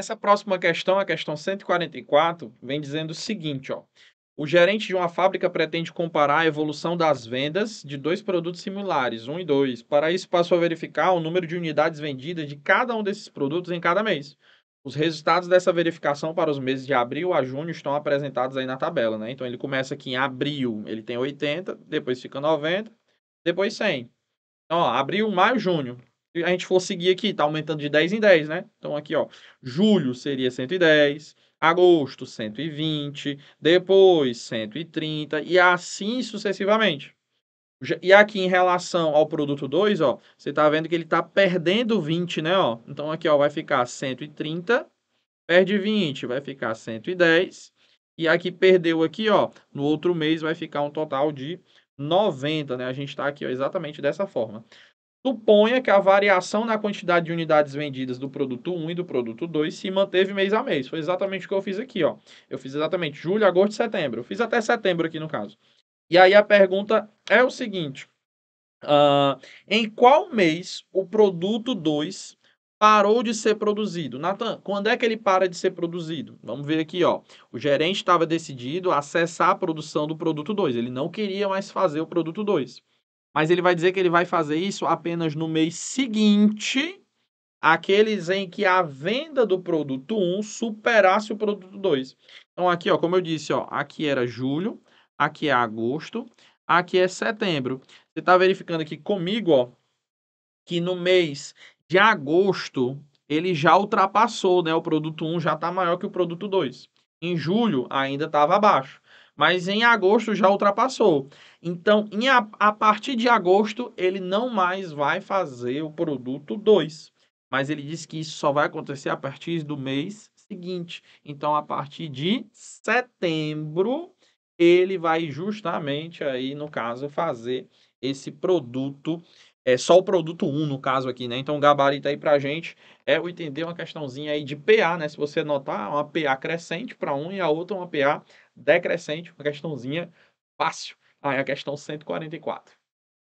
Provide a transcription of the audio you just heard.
Essa próxima questão, a questão 144, vem dizendo o seguinte, ó. O gerente de uma fábrica pretende comparar a evolução das vendas de dois produtos similares, um e dois. Para isso, passou a verificar o número de unidades vendidas de cada um desses produtos em cada mês. Os resultados dessa verificação para os meses de abril a junho estão apresentados aí na tabela, né? Então ele começa aqui em abril, ele tem 80, depois fica 90, depois 100. Então, ó, abril, maio, junho a gente for seguir aqui, tá aumentando de 10 em 10, né? Então aqui, ó, julho seria 110, agosto 120, depois 130 e assim sucessivamente. E aqui em relação ao produto 2, ó, você tá vendo que ele tá perdendo 20, né, ó? Então aqui, ó, vai ficar 130, perde 20, vai ficar 110. E aqui perdeu aqui, ó, no outro mês vai ficar um total de 90, né? A gente tá aqui ó, exatamente dessa forma suponha que a variação na quantidade de unidades vendidas do produto 1 e do produto 2 se manteve mês a mês. Foi exatamente o que eu fiz aqui, ó. Eu fiz exatamente julho, agosto e setembro. Eu fiz até setembro aqui no caso. E aí a pergunta é o seguinte: uh, em qual mês o produto 2 parou de ser produzido? Natan, quando é que ele para de ser produzido? Vamos ver aqui, ó. O gerente estava decidido a acessar a produção do produto 2. Ele não queria mais fazer o produto 2 mas ele vai dizer que ele vai fazer isso apenas no mês seguinte aqueles em que a venda do produto 1 superasse o produto 2. Então aqui, ó, como eu disse, ó, aqui era julho, aqui é agosto, aqui é setembro. Você está verificando aqui comigo, ó, que no mês de agosto ele já ultrapassou, né? O produto 1 já está maior que o produto 2. Em julho ainda estava abaixo mas em agosto já ultrapassou. Então, em, a, a partir de agosto, ele não mais vai fazer o produto 2. Mas ele diz que isso só vai acontecer a partir do mês seguinte. Então, a partir de setembro, ele vai justamente aí, no caso, fazer esse produto é, só o produto 1, no caso aqui, né? Então, o gabarito aí para gente é entender uma questãozinha aí de PA, né? Se você notar, uma PA crescente para um e a outra uma PA decrescente, uma questãozinha fácil. Aí, ah, é a questão 144.